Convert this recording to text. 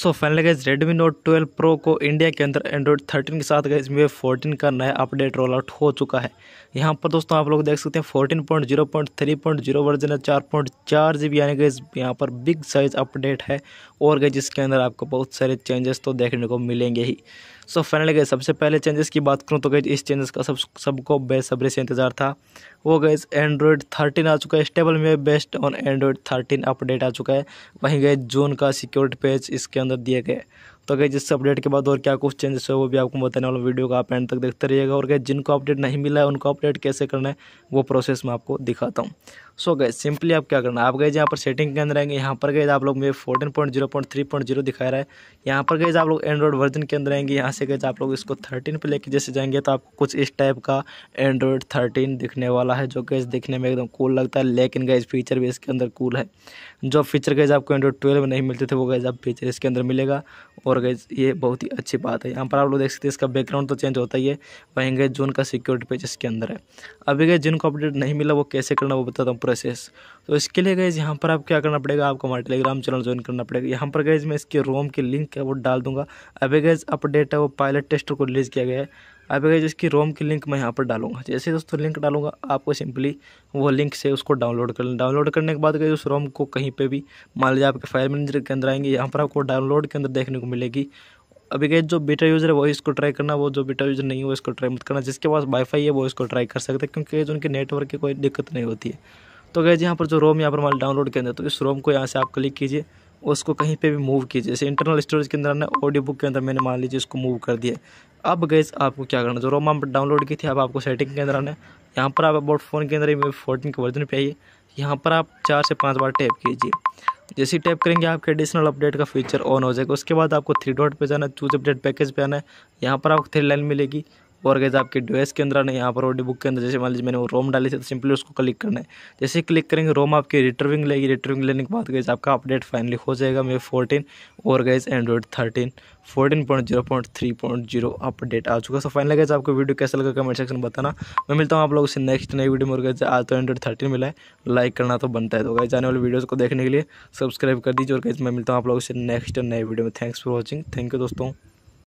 सो finally guys Redmi Note twelve Pro को India के अंदर एंड्रॉयड थर्टीन के साथ गैस वे फोर्टीन का नया अपडेट रोल आउट हो चुका है यहाँ पर दोस्तों आप लोग देख सकते हैं point point point zero three zero version है चार पॉइंट चार जी बी यानी गैस यहाँ पर बिग साइज अपडेट है और गए जिसके अंदर आपको बहुत सारे चेंजेस तो देखने को मिलेंगे ही सो फाइनली गए सबसे पहले चेंजेस की बात करूँ तो गए इस चेंजेस का सब सबको बेसब्री से इंतजार था वो गए एंड्रॉयड थर्टीन आ चुका है स्टेबल में based on Android thirteen update आ चुका है वहीं गए जून का सिक्योरिटी पेज इसके cuando diga तो अगर जिससे अपडेट के बाद और क्या कुछ चेंजेस है वो भी आपको बताने वाला वीडियो का आप एंड तक देखते रहिएगा और गए जिनको अपडेट नहीं मिला है उनको अपडेट कैसे करना है वो प्रोसेस मैं आपको दिखाता हूँ सो गए सिंपली आप क्या करना आप गए यहाँ पर सेटिंग के अंदर आएंगे यहाँ पर गए आप लोग मेरे fourteen point zero point three point zero दिखा रहा है यहाँ पर गए आप लोग एंड्रॉइड वर्जन के अंदर आएंगे यहाँ से गए आप लोग इसको थर्टीन पर लेके जैसे जाएंगे तो आपको कुछ इस टाइप का एंड्रॉयड थर्टीन दिखने वाला है जो गैस दिखने में एकदम कूल लगता है लेकिन गैस फीचर भी इसके अंदर कूल है जो फीचर गए आपको एंड्रॉयड ट्वेल्व में नहीं मिलते थे वो गए आप फीचर इसके अंदर मिलेगा और और गए ये बहुत ही अच्छी बात है यहाँ पर आप लोग देख सकते हैं इसका बैकग्राउंड तो चेंज होता ही है वहीं गए जोन का सिक्योरिटी पेज इसके अंदर है अभी गए जिनको अपडेट नहीं मिला वो कैसे करना वो बताता हूँ प्रोसेस तो इसके लिए गए यहाँ पर आप क्या करना पड़ेगा आपको हमारे टेलीग्राम चैनल ज्वाइन करना पड़ेगा यहाँ पर गए मैं इसके रोम की लिंक है वो डाल दूँगा अभी गए अपडेट है वो पायलट टेस्टर को रिलीज़ किया गया है अब अगर इसकी रोम की लिंक मैं यहाँ पर डालूंगा जैसे दोस्तों लिंक डालूंगा आपको सिंपली वो लिंक से उसको डाउनलोड कर लें डाउनलोड करने के बाद अगर उस रोम को कहीं पे भी मान लीजिए आपके फाइल मैनेजर के अंदर आएंगे यहाँ पर आपको डाउनलोड के अंदर देखने को मिलेगी अभी गए जो बीटा यूज़र है वो इसको ट्राई करना वो जो बीटा यूज़र नहीं हो इसको ट्राई मत करना जिसके पास वाईफाई है वो इसको ट्राई कर सकते हैं क्योंकि उनके नेटवर्क की कोई दिक्कत नहीं होती है तो गए यहाँ पर जो रोम यहाँ पर मान डाउनलोड के अंदर तो इस रोम को यहाँ से आप क्लिक कीजिए उसको कहीं पे भी मूव कीजिए जैसे इंटरनल स्टोरेज के अंदर ना ऑडियो बुक के अंदर मैंने मान लीजिए उसको मूव कर दिया अब गए आपको क्या करना जो रोम आप डाउनलोड की थी अब आपको सेटिंग के अंदर आना है यहाँ पर आप अबाउट फ़ोन के अंदर फोर्टीन के वर्जन पे आइए यहाँ पर आप चार से पाँच बार टैप कीजिए जैसे टैप करेंगे आपके एडिशनल अपडेट का फीचर ऑन हो जाएगा उसके बाद आपको थ्री डॉट पर जाना है चूज अपडेट पैकेज पर आना है यहाँ पर आपको थ्री लाइन मिलेगी और गैस आपके डिवाइस के अंदर आना यहाँ पर ऑडी बुक के अंदर जैसे मान लीजिए मैंने वो रोम डाली थी तो सिंपली उसको क्लिक करना है जैसे ही क्लिक करेंगे रोम आपकी रिटर्विंग लेगी रिटर्विंग लेने के बाद गैस आपका अपडेट फाइनली हो जाएगा मे फोर्टीन और guys Android thirteen fourteen point zero point three point zero update आ चुका सो फाइनल गैस आपको वीडियो कैसा लगा कमेंट सेक्शन में बताना मैं मिलता हूँ आप लोगों से नेक्स्ट नई वीडियो में और गैसे आज तो एंड्रॉइड थर्टीन मिला है लाइक करना तो बनता है तो गैस आने वाली वीडियोज़ को देखने के लिए सब्सक्राइब कर दीजिए और गैस मैं मिलता हूँ आप लोगों से नेक्स्ट नए वीडियो में thanks for watching thank you दोस्तों